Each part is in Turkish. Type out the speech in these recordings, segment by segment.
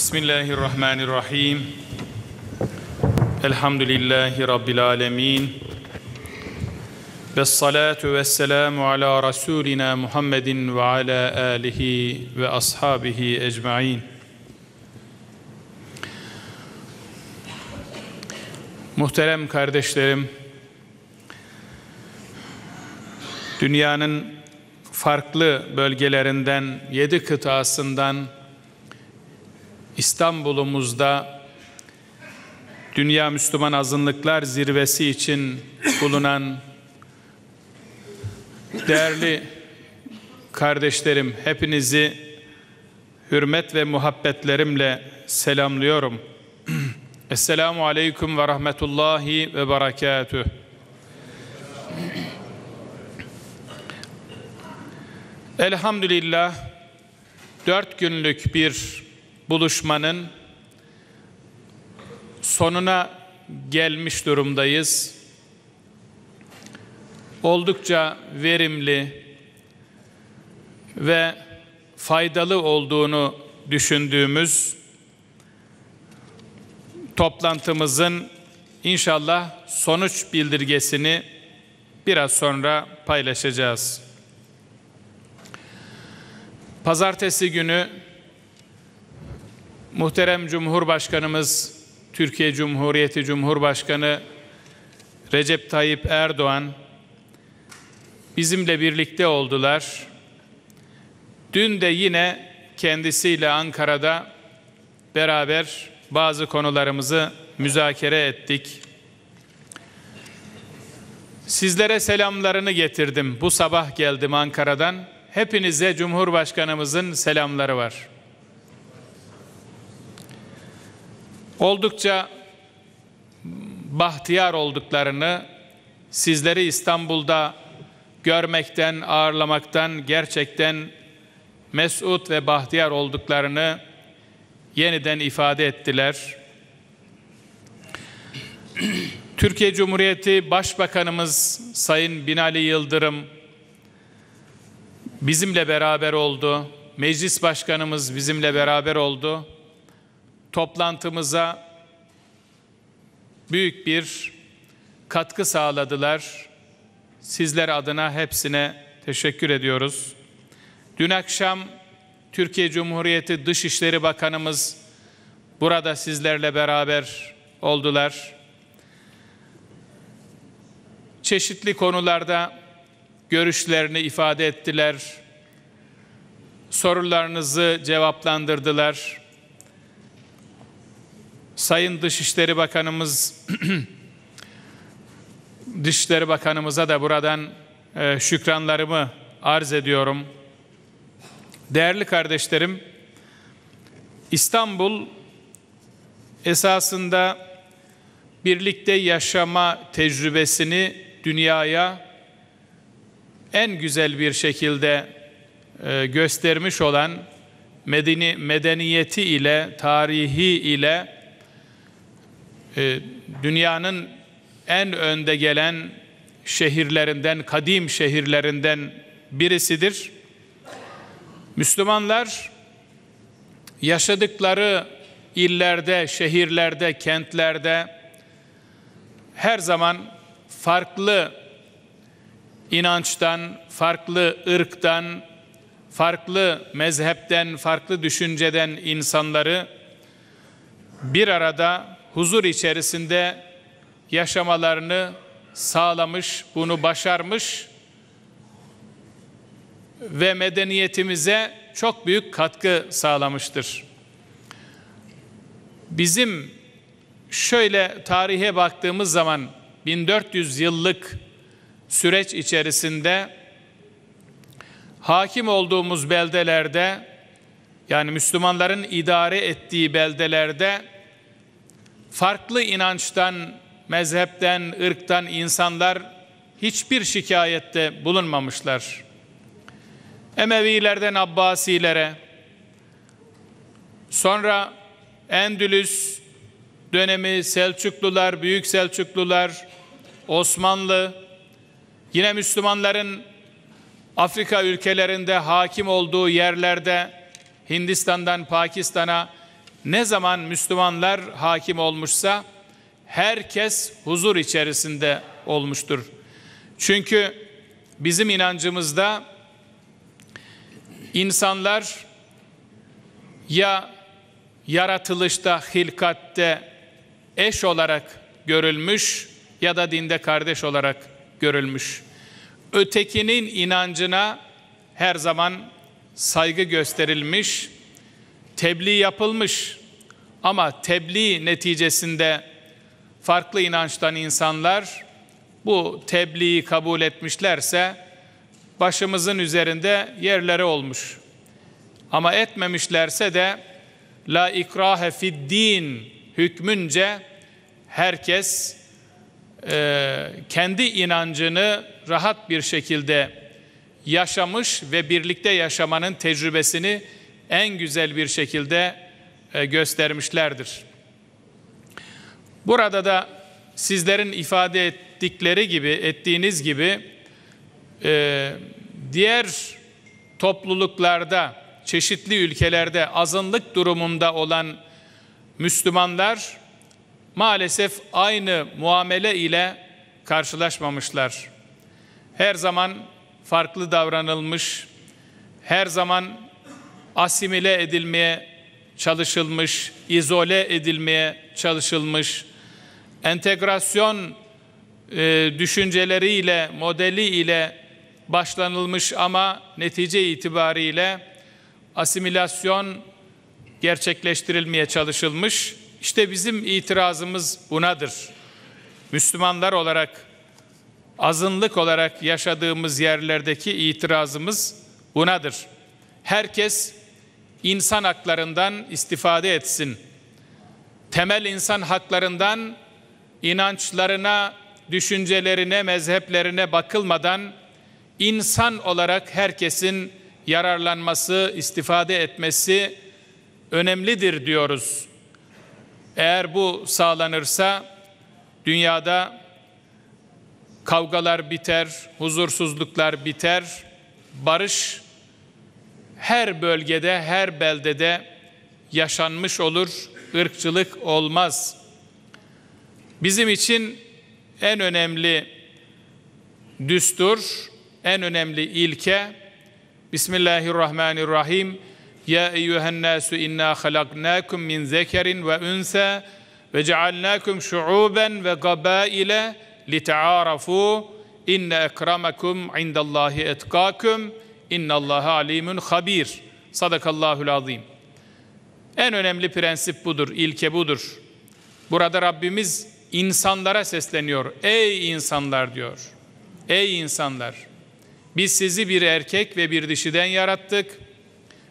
Bismillahirrahmanirrahim. Elhamdülillahi Rabbil alemin. Vessalatu vesselamu ala Rasulina Muhammedin ve ala alihi ve ashabihi ecmain. Muhterem kardeşlerim, dünyanın farklı bölgelerinden, yedi kıtasından, İstanbul'umuzda Dünya Müslüman Azınlıklar Zirvesi için bulunan değerli kardeşlerim hepinizi hürmet ve muhabbetlerimle selamlıyorum. Esselamu Aleyküm ve Rahmetullahi ve Berekatüh. Elhamdülillah dört günlük bir buluşmanın sonuna gelmiş durumdayız. Oldukça verimli ve faydalı olduğunu düşündüğümüz toplantımızın inşallah sonuç bildirgesini biraz sonra paylaşacağız. Pazartesi günü Muhterem Cumhurbaşkanımız, Türkiye Cumhuriyeti Cumhurbaşkanı Recep Tayyip Erdoğan bizimle birlikte oldular. Dün de yine kendisiyle Ankara'da beraber bazı konularımızı müzakere ettik. Sizlere selamlarını getirdim. Bu sabah geldim Ankara'dan. Hepinize Cumhurbaşkanımızın selamları var. oldukça bahtiyar olduklarını sizleri İstanbul'da görmekten, ağırlamaktan gerçekten mesut ve bahtiyar olduklarını yeniden ifade ettiler. Türkiye Cumhuriyeti Başbakanımız Sayın Binali Yıldırım bizimle beraber oldu. Meclis Başkanımız bizimle beraber oldu toplantımıza büyük bir katkı sağladılar. Sizler adına hepsine teşekkür ediyoruz. Dün akşam Türkiye Cumhuriyeti Dışişleri Bakanımız burada sizlerle beraber oldular. Çeşitli konularda görüşlerini ifade ettiler. Sorularınızı cevaplandırdılar. Sayın Dışişleri Bakanımız Dışişleri Bakanımıza da buradan e, şükranlarımı arz ediyorum. Değerli kardeşlerim, İstanbul esasında birlikte yaşama tecrübesini dünyaya en güzel bir şekilde e, göstermiş olan medeni, medeniyeti ile, tarihi ile e, dünyanın en önde gelen şehirlerinden, kadim şehirlerinden birisidir. Müslümanlar yaşadıkları illerde, şehirlerde, kentlerde her zaman farklı inançtan, farklı ırktan, farklı mezhepten, farklı düşünceden insanları bir arada huzur içerisinde yaşamalarını sağlamış, bunu başarmış ve medeniyetimize çok büyük katkı sağlamıştır. Bizim şöyle tarihe baktığımız zaman 1400 yıllık süreç içerisinde hakim olduğumuz beldelerde yani Müslümanların idare ettiği beldelerde farklı inançtan, mezhepten, ırktan insanlar hiçbir şikayette bulunmamışlar. Emevilerden Abbasilere, sonra Endülüs dönemi Selçuklular, Büyük Selçuklular, Osmanlı, yine Müslümanların Afrika ülkelerinde hakim olduğu yerlerde Hindistan'dan Pakistan'a ne zaman Müslümanlar hakim olmuşsa herkes huzur içerisinde olmuştur. Çünkü bizim inancımızda insanlar ya yaratılışta, hilkatte eş olarak görülmüş ya da dinde kardeş olarak görülmüş. Ötekinin inancına her zaman saygı gösterilmiş tebliğ yapılmış ama tebliğ neticesinde farklı inançtan insanlar bu tebliği kabul etmişlerse başımızın üzerinde yerleri olmuş. Ama etmemişlerse de la ikrahe fid din hükmünce herkes e, kendi inancını rahat bir şekilde yaşamış ve birlikte yaşamanın tecrübesini en güzel bir şekilde e, göstermişlerdir. Burada da sizlerin ifade ettikleri gibi, ettiğiniz gibi e, diğer topluluklarda, çeşitli ülkelerde azınlık durumunda olan Müslümanlar maalesef aynı muamele ile karşılaşmamışlar. Her zaman farklı davranılmış, her zaman asimile edilmeye çalışılmış, izole edilmeye çalışılmış, entegrasyon e, düşünceleriyle, modeliyle başlanılmış ama netice itibariyle asimilasyon gerçekleştirilmeye çalışılmış. İşte bizim itirazımız bunadır. Müslümanlar olarak, azınlık olarak yaşadığımız yerlerdeki itirazımız bunadır. Herkes insan haklarından istifade etsin. Temel insan haklarından inançlarına, düşüncelerine, mezheplerine bakılmadan insan olarak herkesin yararlanması, istifade etmesi önemlidir diyoruz. Eğer bu sağlanırsa dünyada kavgalar biter, huzursuzluklar biter, barış her bölgede, her beldede yaşanmış olur, ırkçılık olmaz. Bizim için en önemli düstur, en önemli ilke Bismillahirrahmanirrahim. Ya eyyühen nasu inna halaknakum min zekerin ve unsa ve cealnakum şuuben ve gabaile li ta'arafu inne ekramakum indallahi etkakum.'' İnnallâhe alîmün habir. Sadakallâhul azîm. En önemli prensip budur, ilke budur. Burada Rabbimiz insanlara sesleniyor. Ey insanlar diyor. Ey insanlar. Biz sizi bir erkek ve bir dişiden yarattık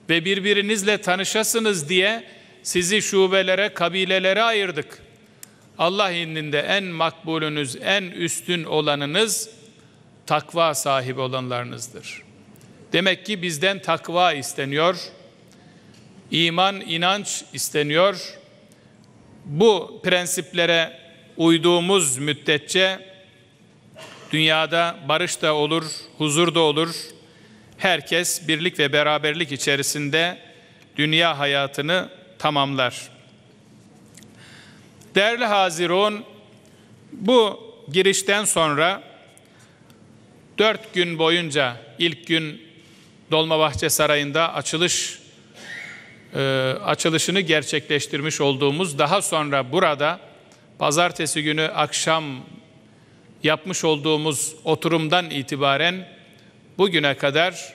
ve birbirinizle tanışasınız diye sizi şubelere, kabilelere ayırdık. Allah indinde en makbulünüz, en üstün olanınız takva sahibi olanlarınızdır.'' Demek ki bizden takva isteniyor. iman, inanç isteniyor. Bu prensiplere uyduğumuz müddetçe dünyada barış da olur, huzur da olur. Herkes birlik ve beraberlik içerisinde dünya hayatını tamamlar. Değerli Hazirun, bu girişten sonra dört gün boyunca ilk gün Dolmabahçe Sarayı'nda açılış e, açılışını gerçekleştirmiş olduğumuz daha sonra burada pazartesi günü akşam yapmış olduğumuz oturumdan itibaren bugüne kadar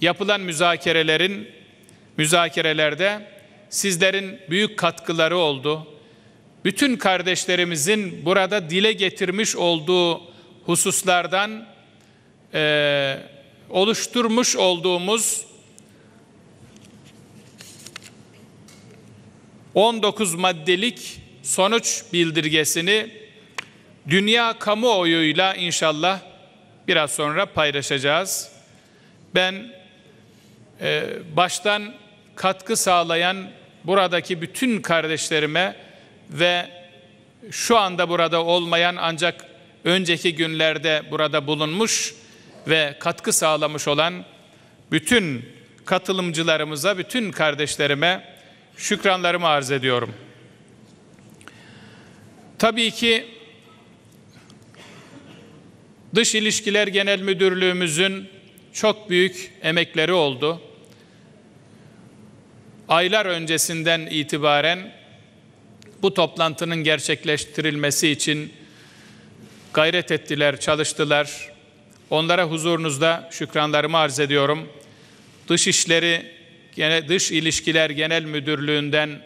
yapılan müzakerelerin müzakerelerde sizlerin büyük katkıları oldu. Bütün kardeşlerimizin burada dile getirmiş olduğu hususlardan e, oluşturmuş olduğumuz 19 maddelik sonuç bildirgesini dünya kamuoyuyla inşallah biraz sonra paylaşacağız. Ben e, baştan katkı sağlayan buradaki bütün kardeşlerime ve şu anda burada olmayan ancak önceki günlerde burada bulunmuş ve katkı sağlamış olan bütün katılımcılarımıza, bütün kardeşlerime şükranlarımı arz ediyorum. Tabii ki Dış İlişkiler Genel Müdürlüğümüzün çok büyük emekleri oldu. Aylar öncesinden itibaren bu toplantının gerçekleştirilmesi için gayret ettiler, çalıştılar. Onlara huzurunuzda şükranlarımı arz ediyorum. Dışişleri, gene Dış İlişkiler Genel Müdürlüğü'nden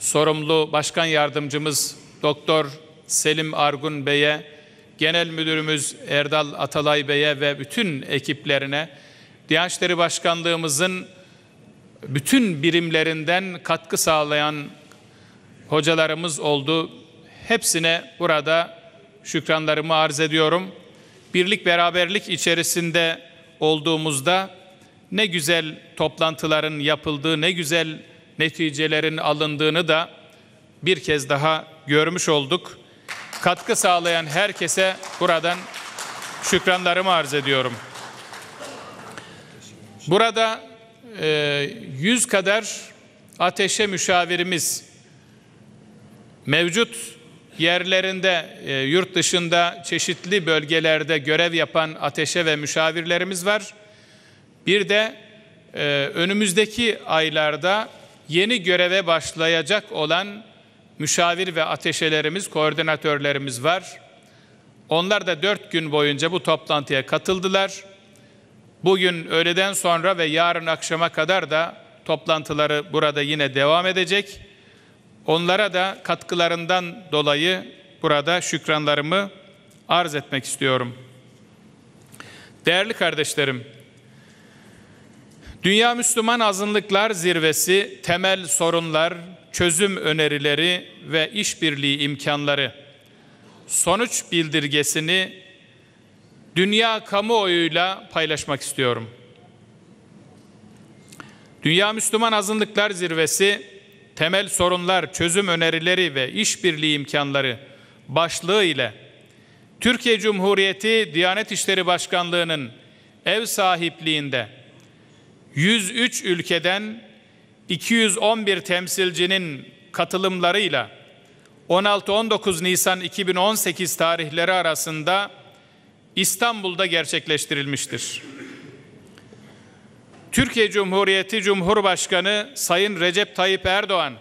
sorumlu başkan yardımcımız Doktor Selim Argun Bey'e, Genel Müdürümüz Erdal Atalay Bey'e ve bütün ekiplerine, Diyanet Başkanlığımızın bütün birimlerinden katkı sağlayan hocalarımız oldu. Hepsine burada şükranlarımı arz ediyorum.'' birlik beraberlik içerisinde olduğumuzda ne güzel toplantıların yapıldığı, ne güzel neticelerin alındığını da bir kez daha görmüş olduk. Katkı sağlayan herkese buradan şükranlarımı arz ediyorum. Burada e, yüz kadar ateşe müşavirimiz mevcut yerlerinde, e, yurt dışında çeşitli bölgelerde görev yapan ateşe ve müşavirlerimiz var. Bir de e, önümüzdeki aylarda yeni göreve başlayacak olan müşavir ve ateşelerimiz, koordinatörlerimiz var. Onlar da dört gün boyunca bu toplantıya katıldılar. Bugün öğleden sonra ve yarın akşama kadar da toplantıları burada yine devam edecek. Onlara da katkılarından dolayı burada şükranlarımı arz etmek istiyorum. Değerli kardeşlerim, Dünya Müslüman Azınlıklar Zirvesi temel sorunlar, çözüm önerileri ve işbirliği imkanları sonuç bildirgesini dünya kamuoyuyla paylaşmak istiyorum. Dünya Müslüman Azınlıklar Zirvesi temel sorunlar, çözüm önerileri ve işbirliği imkanları başlığı ile Türkiye Cumhuriyeti Diyanet İşleri Başkanlığı'nın ev sahipliğinde 103 ülkeden 211 temsilcinin katılımlarıyla 16-19 Nisan 2018 tarihleri arasında İstanbul'da gerçekleştirilmiştir. Türkiye Cumhuriyeti Cumhurbaşkanı Sayın Recep Tayyip Erdoğan,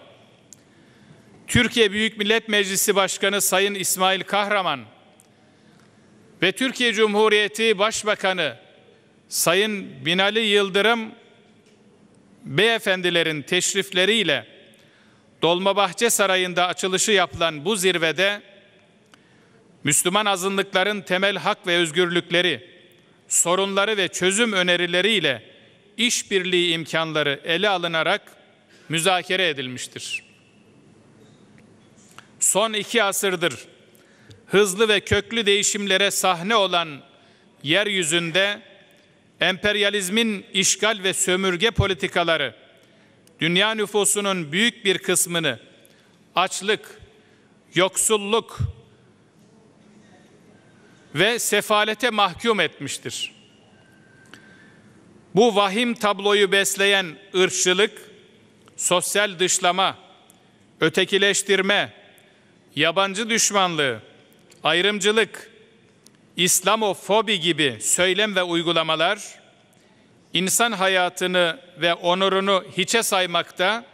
Türkiye Büyük Millet Meclisi Başkanı Sayın İsmail Kahraman ve Türkiye Cumhuriyeti Başbakanı Sayın Binali Yıldırım beyefendilerin teşrifleriyle Dolmabahçe Sarayı'nda açılışı yapılan bu zirvede Müslüman azınlıkların temel hak ve özgürlükleri, sorunları ve çözüm önerileriyle işbirliği imkanları ele alınarak müzakere edilmiştir. Son iki asırdır hızlı ve köklü değişimlere sahne olan yeryüzünde emperyalizmin işgal ve sömürge politikaları dünya nüfusunun büyük bir kısmını açlık, yoksulluk ve sefalete mahkum etmiştir. Bu vahim tabloyu besleyen ırkçılık, sosyal dışlama, ötekileştirme, yabancı düşmanlığı, ayrımcılık, İslamofobi gibi söylem ve uygulamalar insan hayatını ve onurunu hiçe saymakta,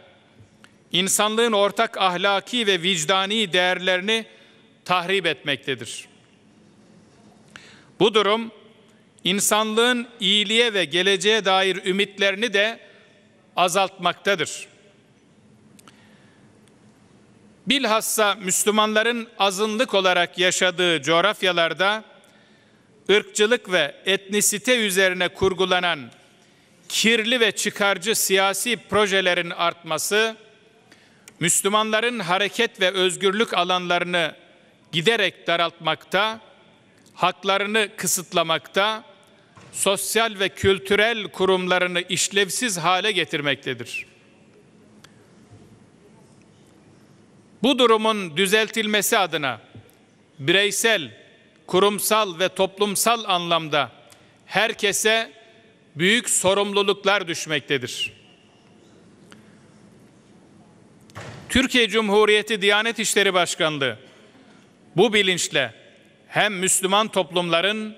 insanlığın ortak ahlaki ve vicdani değerlerini tahrip etmektedir. Bu durum insanlığın iyiliğe ve geleceğe dair ümitlerini de azaltmaktadır. Bilhassa Müslümanların azınlık olarak yaşadığı coğrafyalarda ırkçılık ve etnisite üzerine kurgulanan kirli ve çıkarcı siyasi projelerin artması Müslümanların hareket ve özgürlük alanlarını giderek daraltmakta, haklarını kısıtlamakta, sosyal ve kültürel kurumlarını işlevsiz hale getirmektedir. Bu durumun düzeltilmesi adına bireysel, kurumsal ve toplumsal anlamda herkese büyük sorumluluklar düşmektedir. Türkiye Cumhuriyeti Diyanet İşleri Başkanlığı bu bilinçle hem Müslüman toplumların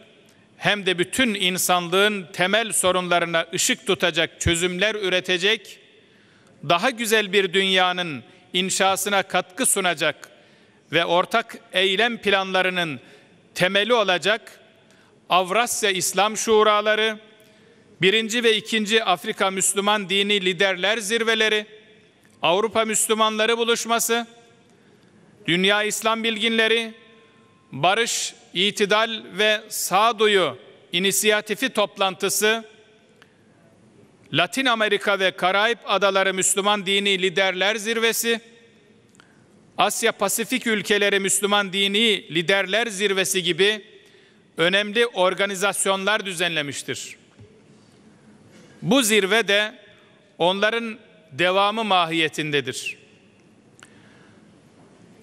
hem de bütün insanlığın temel sorunlarına ışık tutacak çözümler üretecek, daha güzel bir dünyanın inşasına katkı sunacak ve ortak eylem planlarının temeli olacak Avrasya İslam Şuraları, birinci ve ikinci Afrika Müslüman Dini Liderler Zirveleri, Avrupa Müslümanları Buluşması, Dünya İslam Bilginleri, barış, itidal ve sağduyu inisiyatifi toplantısı Latin Amerika ve Karayip Adaları Müslüman Dini Liderler Zirvesi, Asya Pasifik ülkeleri Müslüman Dini Liderler Zirvesi gibi önemli organizasyonlar düzenlemiştir. Bu zirve de onların devamı mahiyetindedir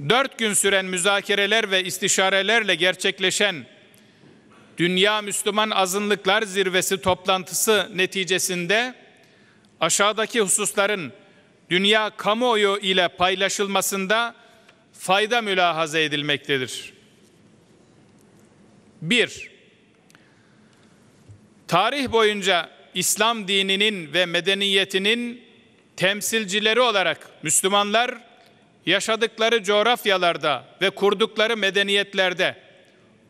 dört gün süren müzakereler ve istişarelerle gerçekleşen Dünya Müslüman Azınlıklar Zirvesi toplantısı neticesinde aşağıdaki hususların dünya kamuoyu ile paylaşılmasında fayda mülahaza edilmektedir. 1. Tarih boyunca İslam dininin ve medeniyetinin temsilcileri olarak Müslümanlar yaşadıkları coğrafyalarda ve kurdukları medeniyetlerde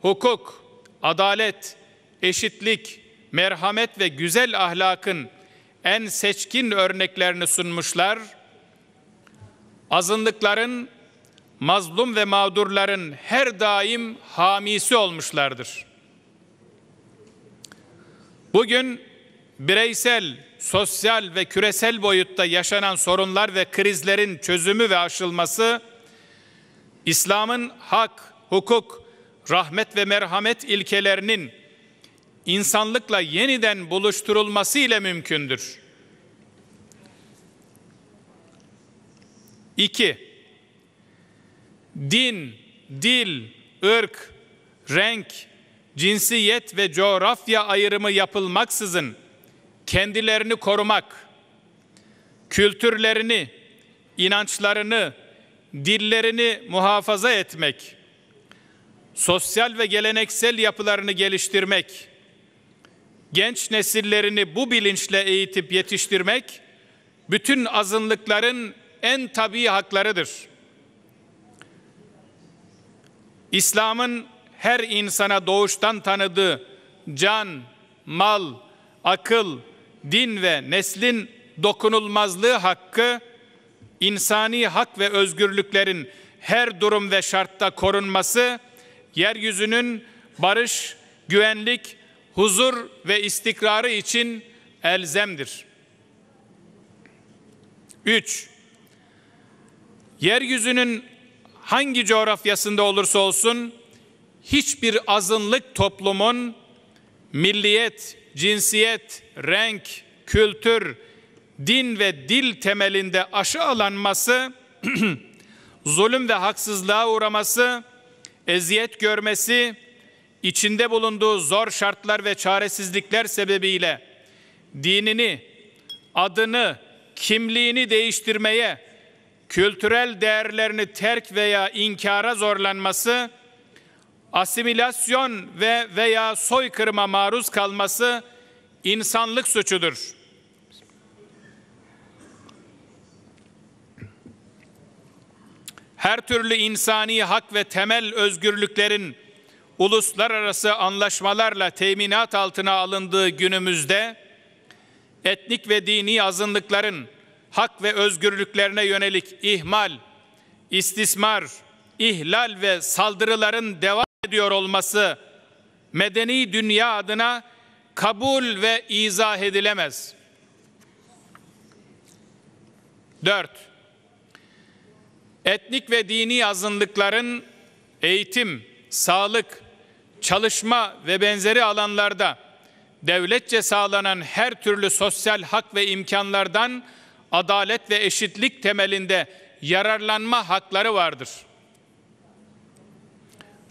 hukuk, adalet, eşitlik, merhamet ve güzel ahlakın en seçkin örneklerini sunmuşlar. Azınlıkların, mazlum ve mağdurların her daim hamisi olmuşlardır. Bugün bireysel sosyal ve küresel boyutta yaşanan sorunlar ve krizlerin çözümü ve aşılması, İslam'ın hak, hukuk, rahmet ve merhamet ilkelerinin insanlıkla yeniden buluşturulması ile mümkündür. 2. Din, dil, ırk, renk, cinsiyet ve coğrafya ayrımı yapılmaksızın kendilerini korumak, kültürlerini, inançlarını, dillerini muhafaza etmek, sosyal ve geleneksel yapılarını geliştirmek, genç nesillerini bu bilinçle eğitip yetiştirmek bütün azınlıkların en tabii haklarıdır. İslam'ın her insana doğuştan tanıdığı can, mal, akıl, din ve neslin dokunulmazlığı hakkı, insani hak ve özgürlüklerin her durum ve şartta korunması, yeryüzünün barış, güvenlik, huzur ve istikrarı için elzemdir. 3. Yeryüzünün hangi coğrafyasında olursa olsun hiçbir azınlık toplumun milliyet, cinsiyet, renk, kültür, din ve dil temelinde aşağılanması, zulüm ve haksızlığa uğraması, eziyet görmesi, içinde bulunduğu zor şartlar ve çaresizlikler sebebiyle dinini, adını, kimliğini değiştirmeye, kültürel değerlerini terk veya inkara zorlanması, asimilasyon ve veya soykırıma maruz kalması insanlık suçudur. Her türlü insani hak ve temel özgürlüklerin uluslararası anlaşmalarla teminat altına alındığı günümüzde etnik ve dini azınlıkların hak ve özgürlüklerine yönelik ihmal, istismar, ihlal ve saldırıların devam ediyor olması medeni dünya adına kabul ve izah edilemez. 4. Etnik ve dini azınlıkların eğitim, sağlık, çalışma ve benzeri alanlarda devletçe sağlanan her türlü sosyal hak ve imkanlardan adalet ve eşitlik temelinde yararlanma hakları vardır.''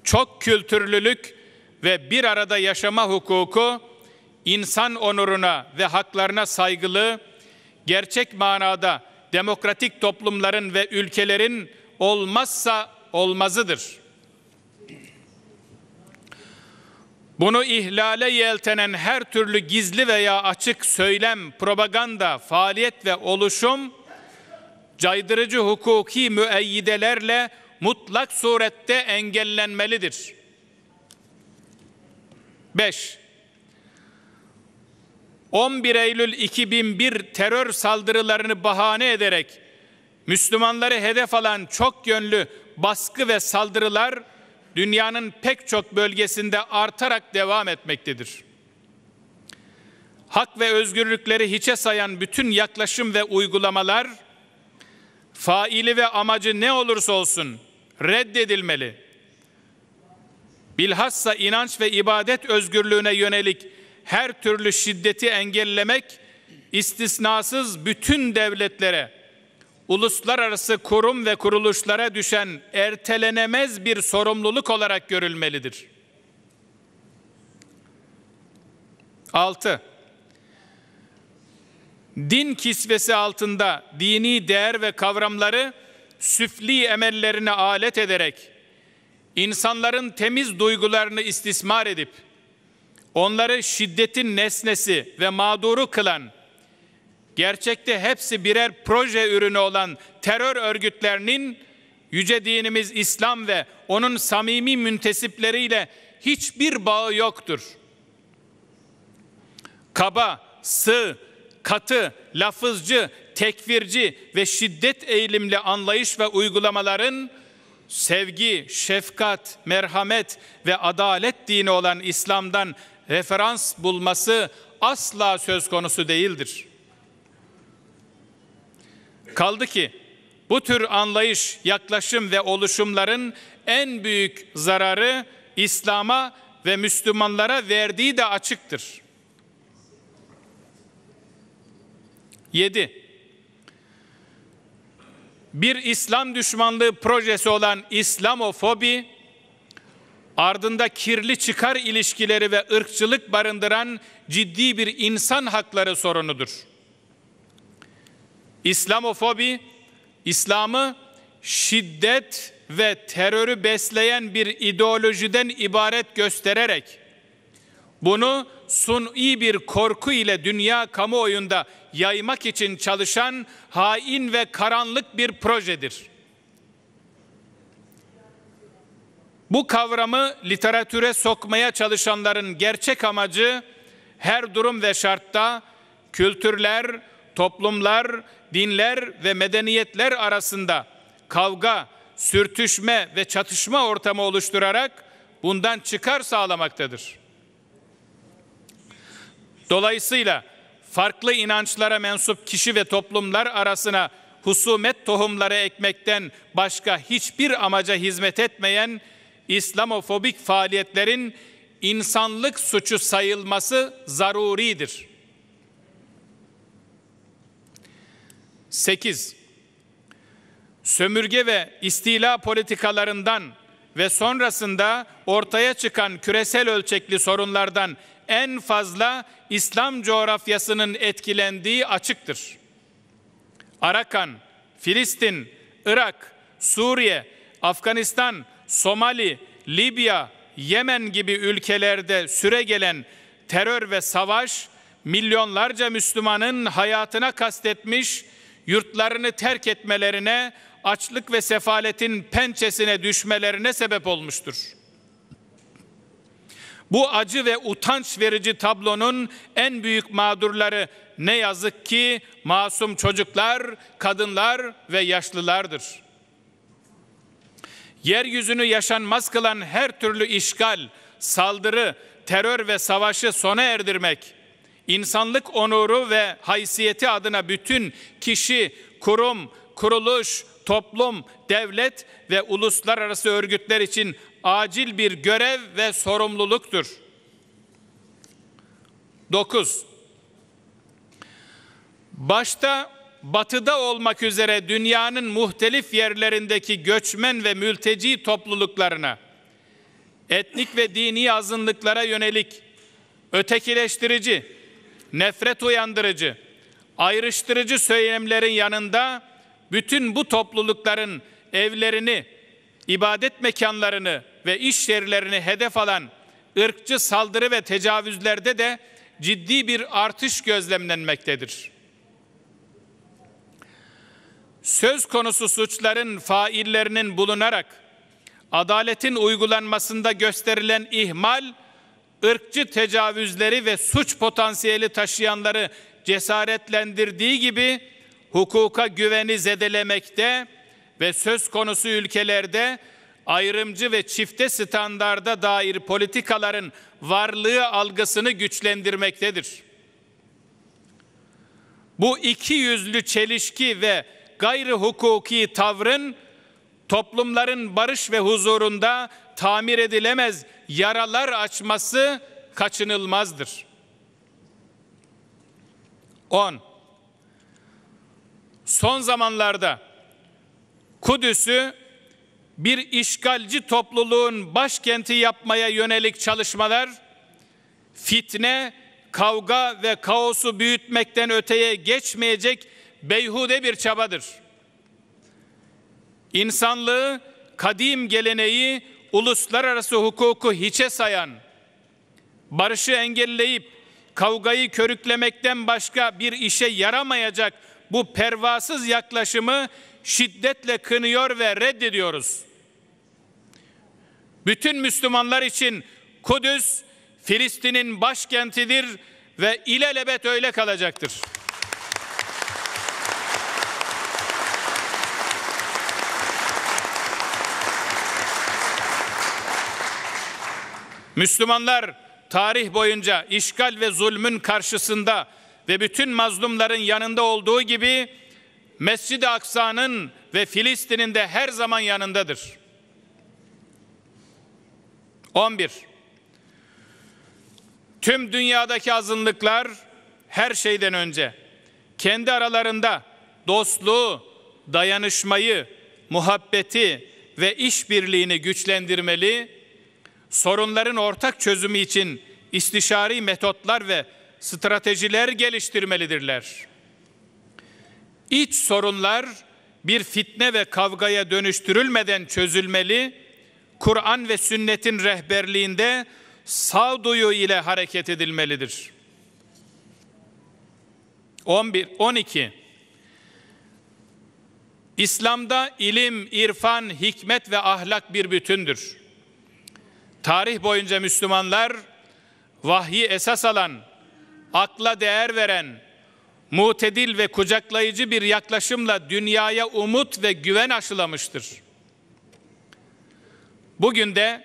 çok kültürlülük ve bir arada yaşama hukuku insan onuruna ve haklarına saygılı, gerçek manada demokratik toplumların ve ülkelerin olmazsa olmazıdır. Bunu ihlale yeltenen her türlü gizli veya açık söylem, propaganda, faaliyet ve oluşum caydırıcı hukuki müeyyidelerle mutlak surette engellenmelidir. 5. 11 Eylül 2001 terör saldırılarını bahane ederek Müslümanları hedef alan çok yönlü baskı ve saldırılar dünyanın pek çok bölgesinde artarak devam etmektedir. Hak ve özgürlükleri hiçe sayan bütün yaklaşım ve uygulamalar faili ve amacı ne olursa olsun reddedilmeli. Bilhassa inanç ve ibadet özgürlüğüne yönelik her türlü şiddeti engellemek istisnasız bütün devletlere, uluslararası kurum ve kuruluşlara düşen ertelenemez bir sorumluluk olarak görülmelidir. 6. Din kisvesi altında dini değer ve kavramları süfli emellerine alet ederek insanların temiz duygularını istismar edip onları şiddetin nesnesi ve mağduru kılan gerçekte hepsi birer proje ürünü olan terör örgütlerinin yüce dinimiz İslam ve onun samimi müntesipleriyle hiçbir bağı yoktur. Kaba, sığ, katı, lafızcı, tekfirci ve şiddet eğilimli anlayış ve uygulamaların sevgi, şefkat, merhamet ve adalet dini olan İslam'dan referans bulması asla söz konusu değildir. Kaldı ki bu tür anlayış, yaklaşım ve oluşumların en büyük zararı İslam'a ve Müslümanlara verdiği de açıktır. 7. Bir İslam düşmanlığı projesi olan İslamofobi, ardında kirli çıkar ilişkileri ve ırkçılık barındıran ciddi bir insan hakları sorunudur. İslamofobi, İslam'ı şiddet ve terörü besleyen bir ideolojiden ibaret göstererek bunu suni bir korku ile dünya kamuoyunda yaymak için çalışan hain ve karanlık bir projedir. Bu kavramı literatüre sokmaya çalışanların gerçek amacı her durum ve şartta kültürler, toplumlar, dinler ve medeniyetler arasında kavga, sürtüşme ve çatışma ortamı oluşturarak bundan çıkar sağlamaktadır. Dolayısıyla farklı inançlara mensup kişi ve toplumlar arasına husumet tohumları ekmekten başka hiçbir amaca hizmet etmeyen İslamofobik faaliyetlerin insanlık suçu sayılması zaruridir. 8. Sömürge ve istila politikalarından ve sonrasında ortaya çıkan küresel ölçekli sorunlardan en fazla İslam coğrafyasının etkilendiği açıktır. Arakan, Filistin, Irak, Suriye, Afganistan, Somali, Libya, Yemen gibi ülkelerde süregelen terör ve savaş milyonlarca Müslümanın hayatına kastetmiş, yurtlarını terk etmelerine, açlık ve sefaletin pençesine düşmelerine sebep olmuştur.'' Bu acı ve utanç verici tablonun en büyük mağdurları ne yazık ki masum çocuklar, kadınlar ve yaşlılardır. Yeryüzünü yaşanmaz kılan her türlü işgal, saldırı, terör ve savaşı sona erdirmek, insanlık onuru ve haysiyeti adına bütün kişi, kurum, kuruluş, toplum, devlet ve uluslararası örgütler için acil bir görev ve sorumluluktur. 9. Başta batıda olmak üzere dünyanın muhtelif yerlerindeki göçmen ve mülteci topluluklarına, etnik ve dini azınlıklara yönelik ötekileştirici, nefret uyandırıcı, ayrıştırıcı söylemlerin yanında bütün bu toplulukların evlerini, ibadet mekanlarını, ve iş yerlerini hedef alan ırkçı saldırı ve tecavüzlerde de ciddi bir artış gözlemlenmektedir. Söz konusu suçların faillerinin bulunarak adaletin uygulanmasında gösterilen ihmal ırkçı tecavüzleri ve suç potansiyeli taşıyanları cesaretlendirdiği gibi hukuka güveni zedelemekte ve söz konusu ülkelerde ayrımcı ve çifte standarda dair politikaların varlığı algısını güçlendirmektedir. Bu iki yüzlü çelişki ve gayri hukuki tavrın toplumların barış ve huzurunda tamir edilemez yaralar açması kaçınılmazdır. 10. Son zamanlarda Kudüs'ü bir işgalci topluluğun başkenti yapmaya yönelik çalışmalar fitne, kavga ve kaosu büyütmekten öteye geçmeyecek beyhude bir çabadır. İnsanlığı, kadim geleneği, uluslararası hukuku hiçe sayan, barışı engelleyip kavgayı körüklemekten başka bir işe yaramayacak bu pervasız yaklaşımı şiddetle kınıyor ve reddediyoruz.'' bütün Müslümanlar için Kudüs Filistin'in başkentidir ve ilelebet öyle kalacaktır. Müslümanlar tarih boyunca işgal ve zulmün karşısında ve bütün mazlumların yanında olduğu gibi Mescid-i Aksa'nın ve Filistin'in de her zaman yanındadır. 11. Tüm dünyadaki azınlıklar her şeyden önce kendi aralarında dostluğu, dayanışmayı, muhabbeti ve işbirliğini güçlendirmeli, sorunların ortak çözümü için istişari metotlar ve stratejiler geliştirmelidirler. İç sorunlar bir fitne ve kavgaya dönüştürülmeden çözülmeli Kur'an ve sünnetin rehberliğinde sağduyu ile hareket edilmelidir. 11 12 İslam'da ilim, irfan, hikmet ve ahlak bir bütündür. Tarih boyunca Müslümanlar vahyi esas alan, akla değer veren, mutedil ve kucaklayıcı bir yaklaşımla dünyaya umut ve güven aşılamıştır. Bugün de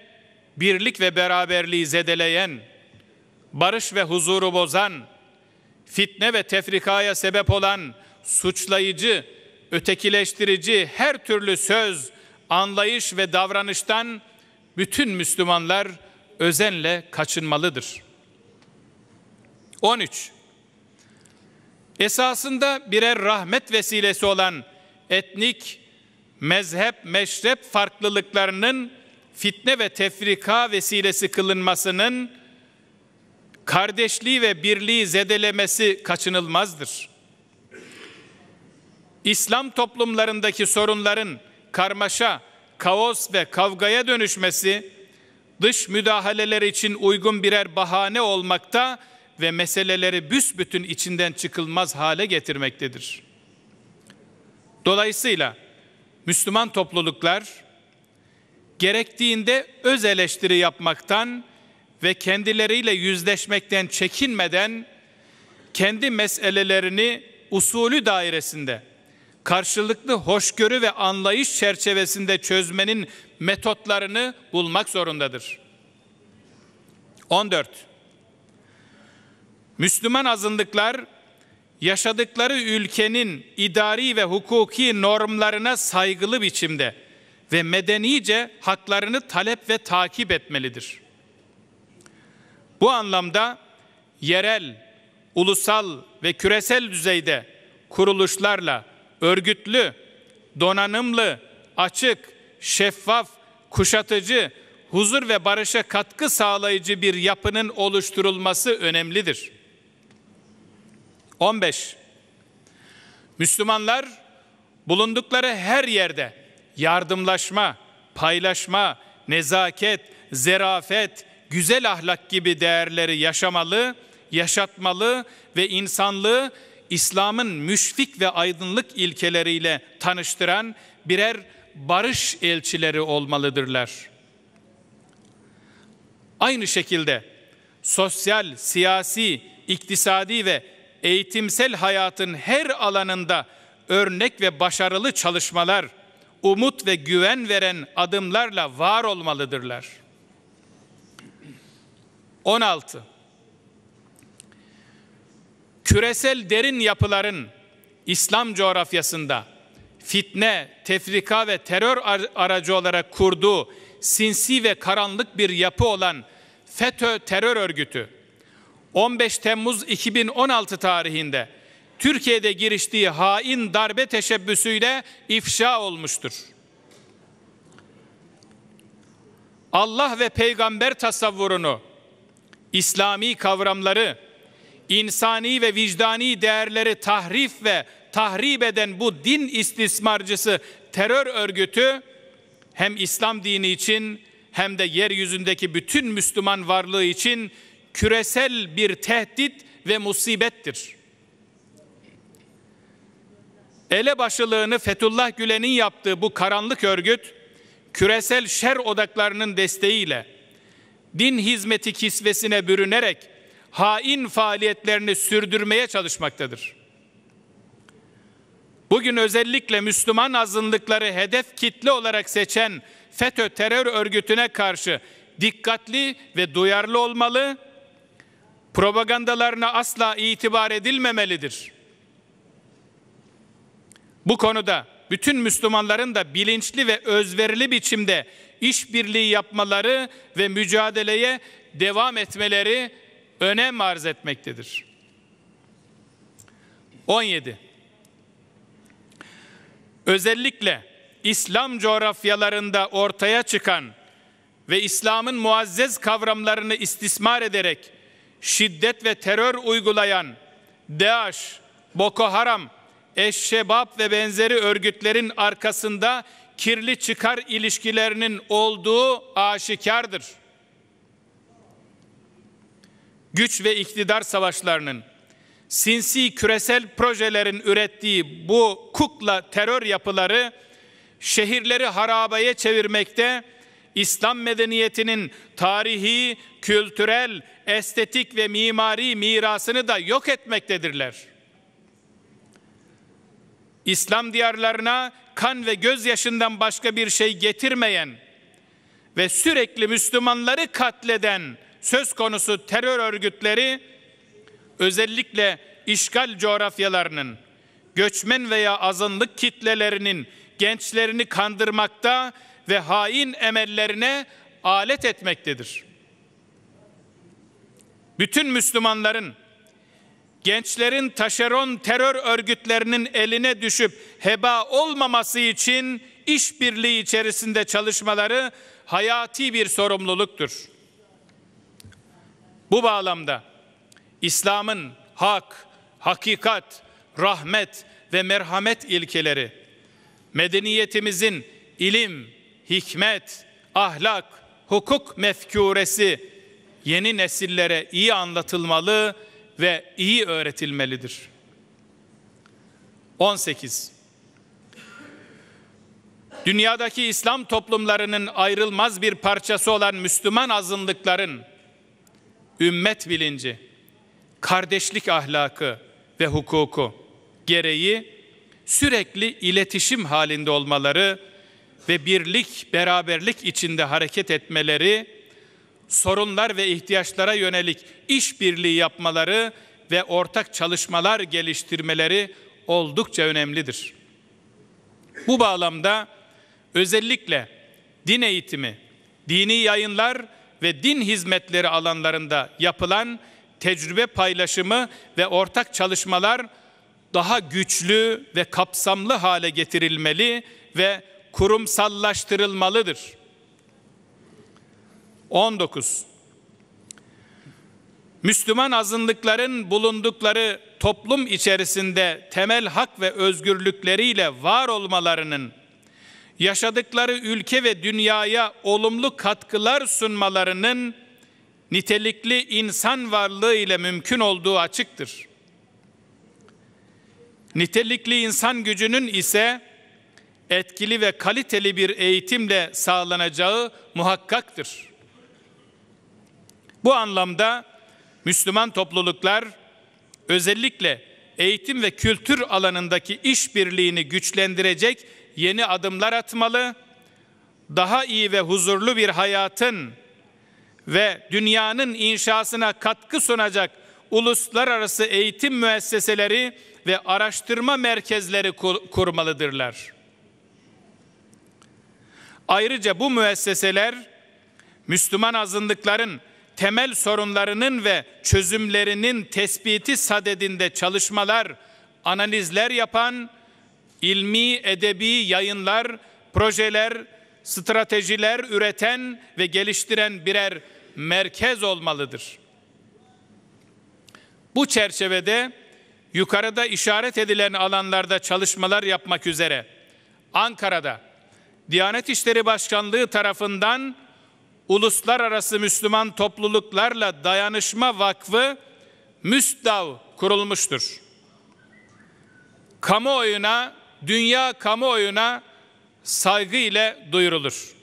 birlik ve beraberliği zedeleyen, barış ve huzuru bozan, fitne ve tefrikaya sebep olan suçlayıcı, ötekileştirici her türlü söz, anlayış ve davranıştan bütün Müslümanlar özenle kaçınmalıdır. 13. Esasında birer rahmet vesilesi olan etnik, mezhep, meşrep farklılıklarının fitne ve tefrika vesilesi kılınmasının kardeşliği ve birliği zedelemesi kaçınılmazdır. İslam toplumlarındaki sorunların karmaşa, kaos ve kavgaya dönüşmesi dış müdahaleler için uygun birer bahane olmakta ve meseleleri büsbütün içinden çıkılmaz hale getirmektedir. Dolayısıyla Müslüman topluluklar gerektiğinde öz eleştiri yapmaktan ve kendileriyle yüzleşmekten çekinmeden kendi meselelerini usulü dairesinde karşılıklı hoşgörü ve anlayış çerçevesinde çözmenin metotlarını bulmak zorundadır. 14. Müslüman azınlıklar yaşadıkları ülkenin idari ve hukuki normlarına saygılı biçimde ve medenice haklarını talep ve takip etmelidir. Bu anlamda yerel, ulusal ve küresel düzeyde kuruluşlarla örgütlü, donanımlı, açık, şeffaf, kuşatıcı, huzur ve barışa katkı sağlayıcı bir yapının oluşturulması önemlidir. 15. Müslümanlar bulundukları her yerde yardımlaşma, paylaşma, nezaket, zerafet, güzel ahlak gibi değerleri yaşamalı, yaşatmalı ve insanlığı İslam'ın müşfik ve aydınlık ilkeleriyle tanıştıran birer barış elçileri olmalıdırlar. Aynı şekilde sosyal, siyasi, iktisadi ve eğitimsel hayatın her alanında örnek ve başarılı çalışmalar umut ve güven veren adımlarla var olmalıdırlar. 16. Küresel derin yapıların İslam coğrafyasında fitne, tefrika ve terör aracı olarak kurduğu sinsi ve karanlık bir yapı olan FETÖ terör örgütü 15 Temmuz 2016 tarihinde Türkiye'de giriştiği hain darbe teşebbüsüyle ifşa olmuştur. Allah ve peygamber tasavvurunu, İslami kavramları, insani ve vicdani değerleri tahrif ve tahrip eden bu din istismarcısı terör örgütü hem İslam dini için hem de yeryüzündeki bütün Müslüman varlığı için küresel bir tehdit ve musibettir. Elebaşılığını Fethullah Gülen'in yaptığı bu karanlık örgüt, küresel şer odaklarının desteğiyle din hizmeti kisvesine bürünerek hain faaliyetlerini sürdürmeye çalışmaktadır. Bugün özellikle Müslüman azınlıkları hedef kitle olarak seçen FETÖ terör örgütüne karşı dikkatli ve duyarlı olmalı, propagandalarına asla itibar edilmemelidir. Bu konuda bütün Müslümanların da bilinçli ve özverili biçimde işbirliği yapmaları ve mücadeleye devam etmeleri önem arz etmektedir. 17. Özellikle İslam coğrafyalarında ortaya çıkan ve İslam'ın muazzez kavramlarını istismar ederek şiddet ve terör uygulayan DAEŞ, Boko Haram Eşşebap ve benzeri örgütlerin arkasında kirli çıkar ilişkilerinin olduğu aşikardır. Güç ve iktidar savaşlarının, sinsi küresel projelerin ürettiği bu kukla terör yapıları şehirleri harabeye çevirmekte, İslam medeniyetinin tarihi, kültürel, estetik ve mimari mirasını da yok etmektedirler.'' İslam diyarlarına kan ve gözyaşından başka bir şey getirmeyen ve sürekli Müslümanları katleden söz konusu terör örgütleri özellikle işgal coğrafyalarının göçmen veya azınlık kitlelerinin gençlerini kandırmakta ve hain emellerine alet etmektedir. Bütün Müslümanların gençlerin taşeron terör örgütlerinin eline düşüp heba olmaması için işbirliği içerisinde çalışmaları hayati bir sorumluluktur. Bu bağlamda İslam'ın hak, hakikat, rahmet ve merhamet ilkeleri medeniyetimizin ilim, hikmet, ahlak, hukuk mefkuresi yeni nesillere iyi anlatılmalı ve iyi öğretilmelidir. 18. Dünyadaki İslam toplumlarının ayrılmaz bir parçası olan Müslüman azınlıkların ümmet bilinci, kardeşlik ahlakı ve hukuku gereği sürekli iletişim halinde olmaları ve birlik, beraberlik içinde hareket etmeleri sorunlar ve ihtiyaçlara yönelik işbirliği yapmaları ve ortak çalışmalar geliştirmeleri oldukça önemlidir. Bu bağlamda özellikle din eğitimi, dini yayınlar ve din hizmetleri alanlarında yapılan tecrübe paylaşımı ve ortak çalışmalar daha güçlü ve kapsamlı hale getirilmeli ve kurumsallaştırılmalıdır. 19. Müslüman azınlıkların bulundukları toplum içerisinde temel hak ve özgürlükleriyle var olmalarının yaşadıkları ülke ve dünyaya olumlu katkılar sunmalarının nitelikli insan varlığı ile mümkün olduğu açıktır. Nitelikli insan gücünün ise etkili ve kaliteli bir eğitimle sağlanacağı muhakkaktır. Bu anlamda Müslüman topluluklar özellikle eğitim ve kültür alanındaki işbirliğini güçlendirecek yeni adımlar atmalı. Daha iyi ve huzurlu bir hayatın ve dünyanın inşasına katkı sunacak uluslararası eğitim müesseseleri ve araştırma merkezleri kur- kurmalıdırlar. Ayrıca bu müesseseler Müslüman azınlıkların temel sorunlarının ve çözümlerinin tespiti sadedinde çalışmalar, analizler yapan ilmi edebi yayınlar, projeler, stratejiler üreten ve geliştiren birer merkez olmalıdır. Bu çerçevede yukarıda işaret edilen alanlarda çalışmalar yapmak üzere Ankara'da Diyanet İşleri Başkanlığı tarafından Uluslararası Müslüman Topluluklarla Dayanışma Vakfı MÜSDAV kurulmuştur. Kamuoyuna, dünya kamuoyuna saygı ile duyurulur.